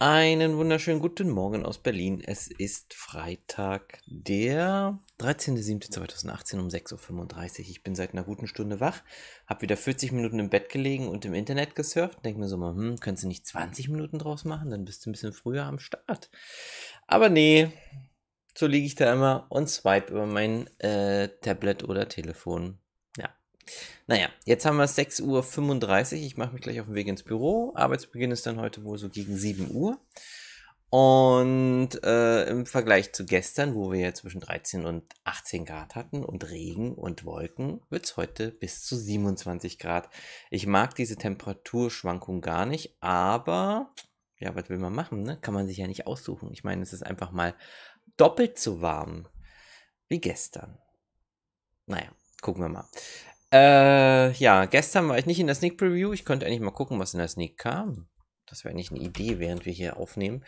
Einen wunderschönen guten Morgen aus Berlin. Es ist Freitag, der 13.07.2018 um 6.35 Uhr. Ich bin seit einer guten Stunde wach, habe wieder 40 Minuten im Bett gelegen und im Internet gesurft. Denke mir so mal, hm, könntest du nicht 20 Minuten draus machen? Dann bist du ein bisschen früher am Start. Aber nee, so liege ich da immer und swipe über mein äh, Tablet oder Telefon. Naja, jetzt haben wir 6.35 Uhr. Ich mache mich gleich auf den Weg ins Büro. Arbeitsbeginn ist dann heute wohl so gegen 7 Uhr. Und äh, im Vergleich zu gestern, wo wir ja zwischen 13 und 18 Grad hatten und Regen und Wolken, wird es heute bis zu 27 Grad. Ich mag diese Temperaturschwankung gar nicht, aber ja, was will man machen? Ne? Kann man sich ja nicht aussuchen. Ich meine, es ist einfach mal doppelt so warm wie gestern. Naja, gucken wir mal. Äh, ja, gestern war ich nicht in der Sneak Preview. Ich könnte eigentlich mal gucken, was in der Sneak kam. Das wäre nicht eine Idee, während wir hier aufnehmen.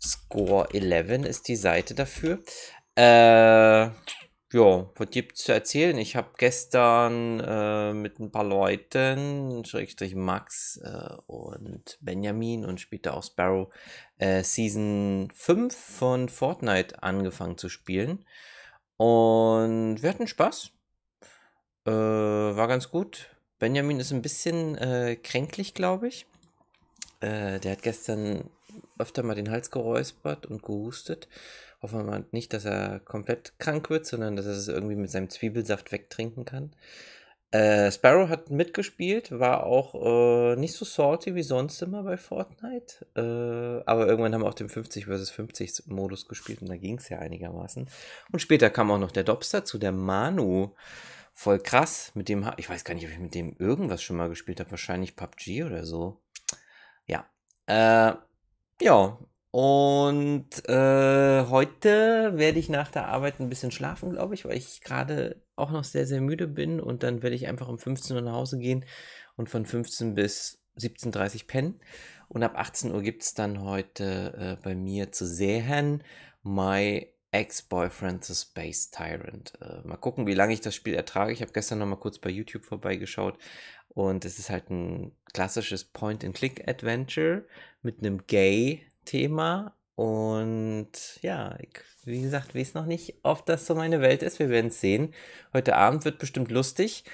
Score 11 ist die Seite dafür. Äh, ja, was gibt's zu erzählen? Ich habe gestern äh, mit ein paar Leuten, Schrägstrich Max äh, und Benjamin und später auch Sparrow, äh, Season 5 von Fortnite angefangen zu spielen. Und wir hatten Spaß. Äh, war ganz gut. Benjamin ist ein bisschen äh, kränklich, glaube ich. Äh, der hat gestern öfter mal den Hals geräuspert und gehustet. Hoffen wir mal nicht, dass er komplett krank wird, sondern dass er es irgendwie mit seinem Zwiebelsaft wegtrinken kann. Äh, Sparrow hat mitgespielt, war auch äh, nicht so salty wie sonst immer bei Fortnite. Äh, aber irgendwann haben wir auch den 50 vs 50 Modus gespielt und da ging es ja einigermaßen. Und später kam auch noch der Dobbs zu, der Manu voll krass. Mit dem, ich weiß gar nicht, ob ich mit dem irgendwas schon mal gespielt habe. Wahrscheinlich PUBG oder so. Ja. Äh, ja. Und äh, heute werde ich nach der Arbeit ein bisschen schlafen, glaube ich, weil ich gerade auch noch sehr, sehr müde bin. Und dann werde ich einfach um 15 Uhr nach Hause gehen und von 15 bis 17.30 Uhr pennen. Und ab 18 Uhr gibt es dann heute äh, bei mir zu sehen My Ex-Boyfriend the Space Tyrant. Äh, mal gucken, wie lange ich das Spiel ertrage. Ich habe gestern noch mal kurz bei YouTube vorbeigeschaut und es ist halt ein klassisches Point-and-Click-Adventure mit einem Gay-Thema und ja, ich, wie gesagt, weiß noch nicht, ob das so meine Welt ist. Wir werden es sehen. Heute Abend wird bestimmt lustig.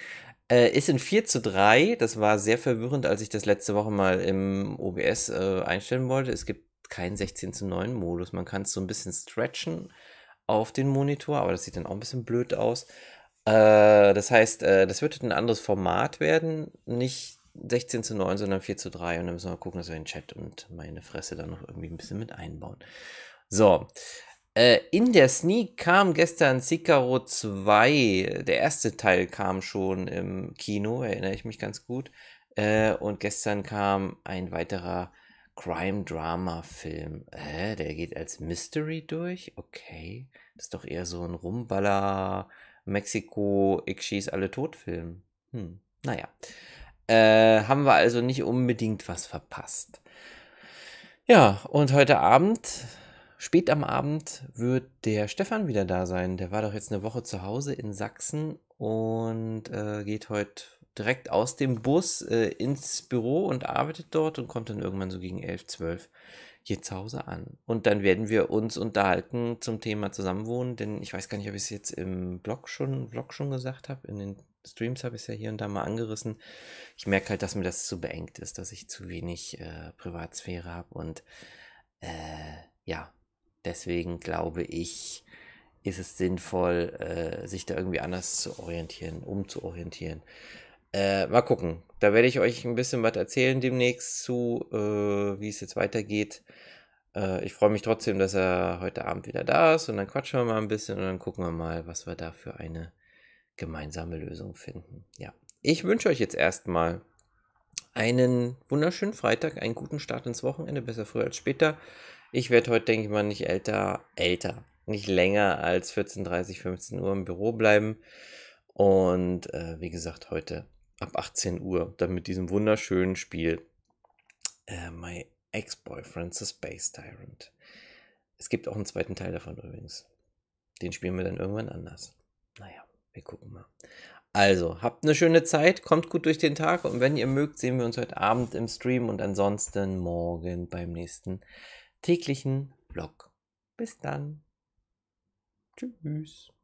Äh, ist in 4 zu 3. Das war sehr verwirrend, als ich das letzte Woche mal im OBS äh, einstellen wollte. Es gibt keinen 16 zu 9 Modus. Man kann es so ein bisschen stretchen auf den Monitor, aber das sieht dann auch ein bisschen blöd aus. Äh, das heißt, äh, das wird ein anderes Format werden, nicht 16 zu 9, sondern 4 zu 3 und dann müssen wir mal gucken, dass wir den Chat und meine Fresse dann noch irgendwie ein bisschen mit einbauen. So, äh, in der Sneak kam gestern Sicaro 2. Der erste Teil kam schon im Kino, erinnere ich mich ganz gut. Äh, und gestern kam ein weiterer Crime-Drama-Film. Hä, der geht als Mystery durch? Okay. Das ist doch eher so ein Rumballer, Mexiko, ich schieß alle Todfilm. Hm, naja. Äh, haben wir also nicht unbedingt was verpasst. Ja, und heute Abend, spät am Abend, wird der Stefan wieder da sein. Der war doch jetzt eine Woche zu Hause in Sachsen und äh, geht heute direkt aus dem Bus äh, ins Büro und arbeitet dort und kommt dann irgendwann so gegen 11, 12 hier zu Hause an. Und dann werden wir uns unterhalten zum Thema Zusammenwohnen, denn ich weiß gar nicht, ob ich es jetzt im Blog schon, Blog schon gesagt habe. In den Streams habe ich es ja hier und da mal angerissen. Ich merke halt, dass mir das zu beengt ist, dass ich zu wenig äh, Privatsphäre habe und äh, ja, deswegen glaube ich, ist es sinnvoll, äh, sich da irgendwie anders zu orientieren, umzuorientieren. Äh, mal gucken. Da werde ich euch ein bisschen was erzählen demnächst zu, äh, wie es jetzt weitergeht. Äh, ich freue mich trotzdem, dass er heute Abend wieder da ist und dann quatschen wir mal ein bisschen und dann gucken wir mal, was wir da für eine gemeinsame Lösung finden. Ja. Ich wünsche euch jetzt erstmal einen wunderschönen Freitag, einen guten Start ins Wochenende, besser früher als später. Ich werde heute, denke ich mal, nicht älter, älter, nicht länger als 14, 30, 15 Uhr im Büro bleiben. Und äh, wie gesagt, heute ab 18 Uhr dann mit diesem wunderschönen Spiel äh, My Ex-Boyfriend, The Space Tyrant. Es gibt auch einen zweiten Teil davon übrigens. Den spielen wir dann irgendwann anders. Naja, wir gucken mal. Also, habt eine schöne Zeit, kommt gut durch den Tag und wenn ihr mögt, sehen wir uns heute Abend im Stream und ansonsten morgen beim nächsten täglichen Vlog. Bis dann. Tschüss.